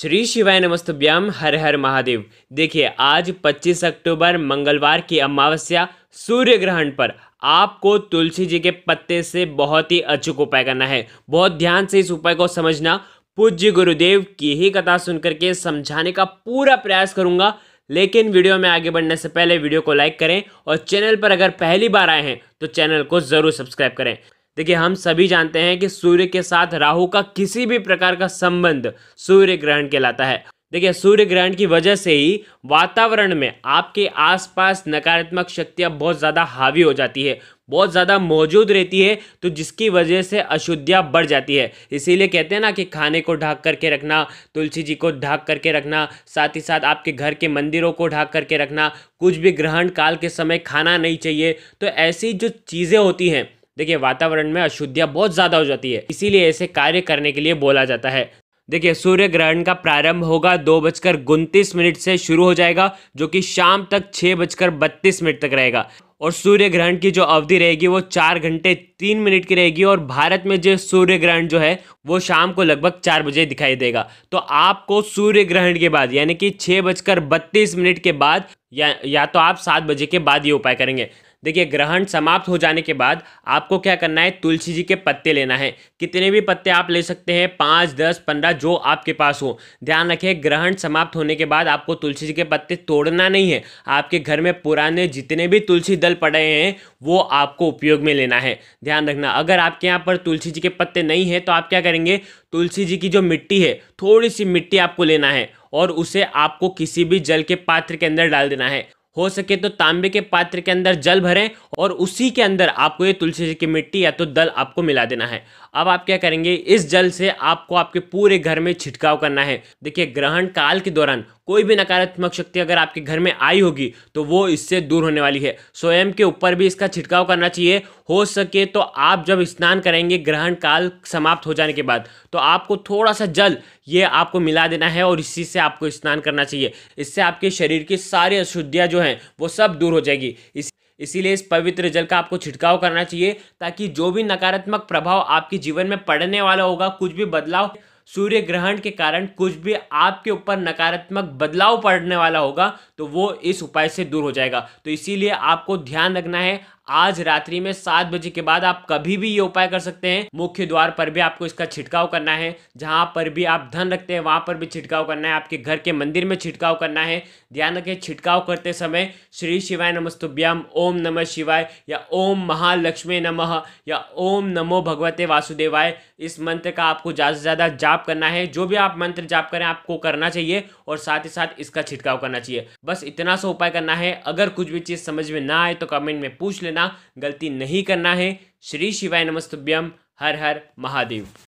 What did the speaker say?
श्री शिवाय नमस्तभ्याम हर हर महादेव देखिए आज 25 अक्टूबर मंगलवार की अमावस्या सूर्य ग्रहण पर आपको तुलसी जी के पत्ते से बहुत ही अचूक उपाय करना है बहुत ध्यान से इस उपाय को समझना पूज्य गुरुदेव की ही कथा सुनकर के समझाने का पूरा प्रयास करूंगा लेकिन वीडियो में आगे बढ़ने से पहले वीडियो को लाइक करें और चैनल पर अगर पहली बार आए हैं तो चैनल को ज़रूर सब्सक्राइब करें देखिए हम सभी जानते हैं कि सूर्य के साथ राहु का किसी भी प्रकार का संबंध सूर्य ग्रहण कहलाता है देखिए सूर्य ग्रहण की वजह से ही वातावरण में आपके आसपास नकारात्मक शक्तियाँ बहुत ज़्यादा हावी हो जाती है बहुत ज़्यादा मौजूद रहती है तो जिसकी वजह से अशुद्धियाँ बढ़ जाती है इसीलिए कहते हैं ना कि खाने को ढाक करके रखना तुलसी जी को ढाक करके रखना साथ ही साथ आपके घर के मंदिरों को ढाक करके रखना कुछ भी ग्रहण काल के समय खाना नहीं चाहिए तो ऐसी जो चीज़ें होती हैं देखिए वातावरण में अशुद्धिया बहुत ज़्यादा हो जाती है इसीलिए ऐसे कार्य करने के लिए बोला जाता है देखिए सूर्य ग्रहण का प्रारंभ होगा दो बजकर उनतीस मिनट से शुरू हो जाएगा जो कि शाम तक छह बजकर बत्तीस मिनट तक रहेगा और सूर्य ग्रहण की जो अवधि रहेगी वो चार घंटे तीन मिनट की रहेगी और भारत में जो सूर्य ग्रहण जो है वो शाम को लगभग चार बजे दिखाई देगा तो आपको सूर्य ग्रहण के बाद यानी कि छः बजकर बत्तीस मिनट के बाद या या तो आप सात बजे के बाद ये उपाय करेंगे देखिए ग्रहण समाप्त हो जाने के बाद आपको क्या करना है तुलसी जी के पत्ते लेना है कितने भी पत्ते आप ले सकते हैं पाँच दस पंद्रह जो आपके पास हो ध्यान रखें ग्रहण समाप्त होने के बाद आपको तुलसी जी के पत्ते तोड़ना नहीं है आपके घर में पुराने जितने भी तुलसी दल पड़े हैं वो आपको उपयोग में लेना है ध्यान रखना अगर आपके यहाँ पर तुलसी जी के पत्ते नहीं है तो आप क्या करेंगे तुलसी जी की जो मिट्टी है थोड़ी सी मिट्टी आपको लेना है और उसे आपको किसी भी जल के पात्र के अंदर डाल देना है हो सके तो तांबे के पात्र के अंदर जल भरें और उसी के अंदर आपको ये तुलसी जी की मिट्टी या तो दल आपको मिला देना है अब आप क्या करेंगे इस जल से आपको आपके पूरे घर में छिड़काव करना है देखिए ग्रहण काल के दौरान कोई भी नकारात्मक शक्ति अगर आपके घर में आई होगी तो वो इससे दूर होने वाली है स्वयं के ऊपर भी इसका छिड़काव करना चाहिए हो सके तो आप जब स्नान करेंगे ग्रहण काल समाप्त हो जाने के बाद तो आपको थोड़ा सा जल ये आपको मिला देना है और इसी से आपको स्नान करना चाहिए इससे आपके शरीर की सारी अशुद्धियाँ जो हैं वो सब दूर हो जाएगी इस इसीलिए इस पवित्र जल का आपको छिड़काव करना चाहिए ताकि जो भी नकारात्मक प्रभाव आपके जीवन में पड़ने वाला होगा कुछ भी बदलाव सूर्य ग्रहण के कारण कुछ भी आपके ऊपर नकारात्मक बदलाव पड़ने वाला होगा तो वो इस उपाय से दूर हो जाएगा तो इसीलिए आपको ध्यान रखना है आज रात्रि में सात बजे के बाद आप कभी भी ये उपाय कर सकते हैं मुख्य द्वार पर भी आपको इसका छिड़काव करना है जहां पर भी आप धन रखते हैं वहां पर भी छिड़काव करना है आपके घर के मंदिर में छिड़काव करना है ध्यान रखें छिड़काव करते समय श्री शिवाय नमस्तुभ्याम ओम नमः शिवाय या ओम महालक्ष्मी नमः या ओम नमो भगवते वासुदेवाय इस मंत्र का आपको ज़्यादा से ज़्यादा जाप करना है जो भी आप मंत्र जाप करें आपको करना चाहिए और साथ ही साथ इसका छिड़काव करना चाहिए बस इतना सा उपाय करना है अगर कुछ भी चीज़ समझ में ना आए तो कमेंट में पूछ लेना लेना गलती नहीं करना है श्री शिवाय नमस्तुभ्यम हर हर महादेव